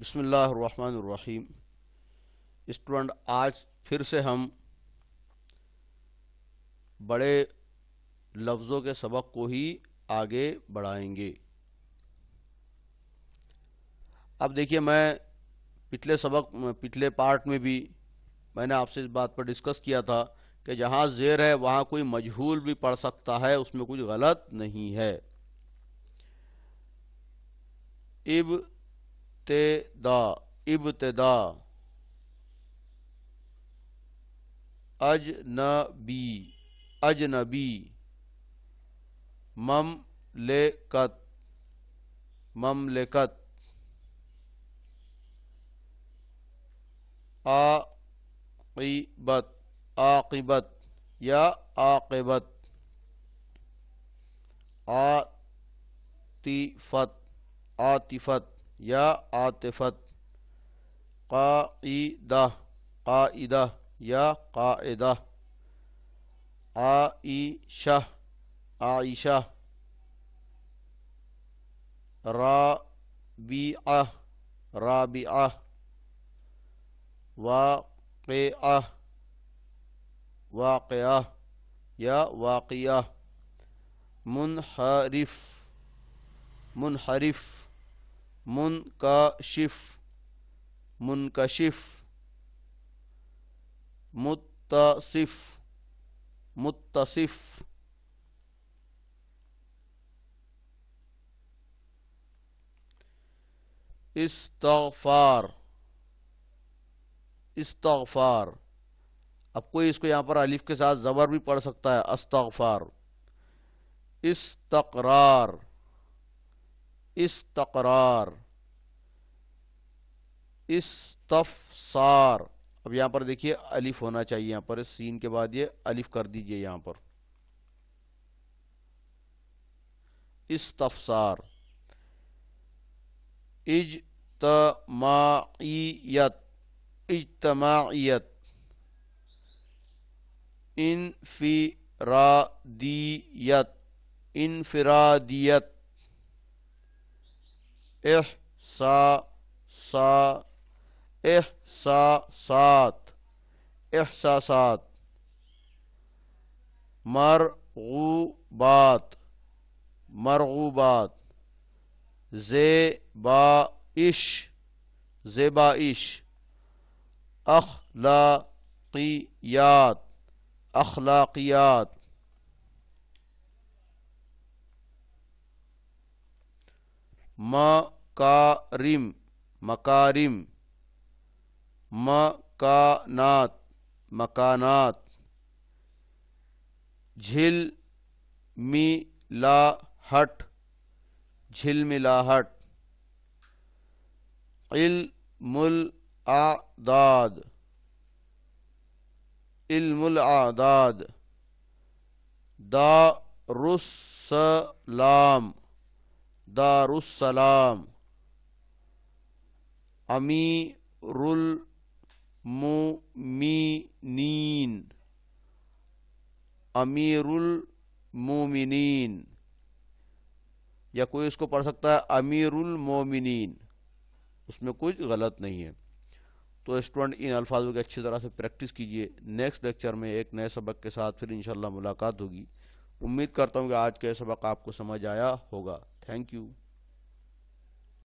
بسم اللہ الرحمن الرحیم اسٹوڈنٹ آج پھر سے ہم بڑے لفظوں کے سبق کو ہی آگے بڑھائیں گے اب دیکھیے میں پچھلے سبق پچھلے پارٹ میں بھی میں نے آپ سے اس بات پر ڈسکس کیا تھا کہ جہاں زیر ہے وہاں کوئی مجہول بھی پڑھ سکتا ہے اس میں کچھ غلط نہیں ہے اب ابتدا ابتدا اجنبی اجنبی مم لے کت آقیبت یا آقیبت آتیفت آتیفت يا عاطفة قائدة قائدة يا قائدة عائشة عائشة رابعة رابعة واقعة واقعة يا واقعة منحرف منحرف من کا شف منکشف متصف متصف استغفار استغفار اب کوئی اس کو یہاں پر علیف کے ساتھ زبر بھی پڑھ سکتا ہے استغفار استقرار استقرار استفسار اب یہاں پر دیکھیے الف ہونا چاہیے یہاں پر اس سین کے بعد یہ الف کر دیجئے یہاں پر استفسار اجتماعیت اجتماعیت انفرادیت انفرادیت احسا سا احساسات احساسات مرغوبات مرغوبات زیبائش زیبائش اخلاقیات اخلاقیات مکارم مکارم مکانات مکانات جھل می ہٹ جھل می ہٹ علم الاعداد علم الاعداد دار السلام دار السلام امیر المومنین یا کوئی اس کو پڑھ سکتا ہے امیر المومنین اس میں کچھ غلط نہیں ہے تو اسٹوڈنٹ ان الفاظوں کی اچھی طرح سے پریکٹس کیجئے نیکسٹ لیکچر میں ایک نئے سبق کے ساتھ پھر انشاءاللہ ملاقات ہوگی امید کرتا ہوں کہ آج کا یہ سبق آپ کو سمجھ آیا ہوگا Thank you.